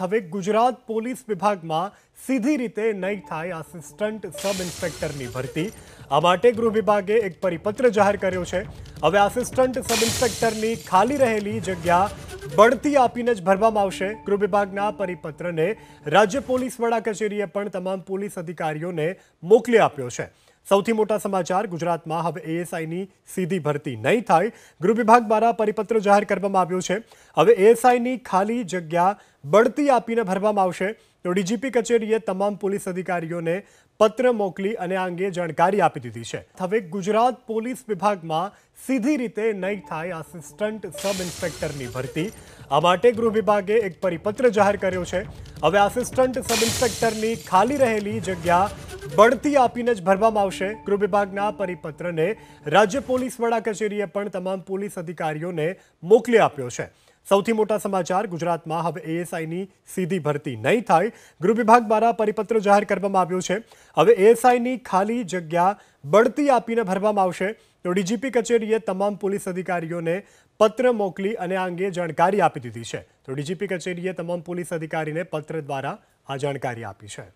હવે ગુજરાત પોલીસ વિભાગમાં સીધી રીતે નઈ થાય આસિસ્ટન્ટ સબ ઇન્સ્પેક્ટરની ભરતી આ મટી ગ્રુપ વિભાગે એક પરિપત્ર જાહેર કર્યો છે હવે આસિસ્ટન્ટ સબ ઇન્સ્પેક્ટરની ખાલી રહેલી જગ્યા ભરતી આપિન જ ભરવામાં આવશે ગ્રુપ વિભાગના પરિપત્રને રાજ્ય પોલીસ વડા કચેરીએ પણ તમામ પોલીસ અધિકારીઓને મોકલી આપ્યો છે સૌથી મોટા સમાચાર ગુજરાતમાં હવે એએસઆઈની સીધી ભરતી નહીં થાય ગૃહ વિભાગ દ્વારા પરિપત્ર જાહેર કરવામાં આવ્યો છે હવે એએસઆઈની ખાલી જગ્યા બઢતી આપીને ભરવામાં આવશે તો ડીજીપી કચેરીએ તમામ પોલીસ અધિકારીઓને પત્ર મોકલી અને આ અંગે જાણકારી આપી દીધી છે હવે ગુજરાત પોલીસ વિભાગમાં સીધી રીતે નહીં થાય આસિસ્ટન્ટ સબ ઇન્સ્પેક્ટરની ભરતી આ માટે ગૃહ વિભાગે એક પરિપત્ર જાહેર કર્યો છે હવે આસિસ્ટન્ટ સબ ઇન્સ્પેક્ટરની ખાલી રહેલી જગ્યા બડતી આપીને ભરવામાં આવશે ગુરુ વિભાગના પરિપત્રને રાજ્ય પોલીસ વડા કચેરીએ પણ તમામ પોલીસ અધિકારીઓને મોકલી આપ્યો છે સૌથી મોટો સમાચાર ગુજરાતમાં હવે એસઆઈ ની સીધી ભરતી નહી થાય ગુરુ વિભાગ દ્વારા પરિપત્ર જાહેર કરવામાં આવ્યો છે હવે એસઆઈ ની ખાલી જગ્યા બડતી આપીને ભરવામાં આવશે તો ડીજીપી કચેરીએ તમામ પોલીસ અધિકારીઓને પત્ર મોકલી અને આ અંગે જાણકારી આપી દીધી છે તો ડીજીપી કચેરીએ તમામ પોલીસ અધિકારીને પત્ર દ્વારા આ જાણકારી આપી છે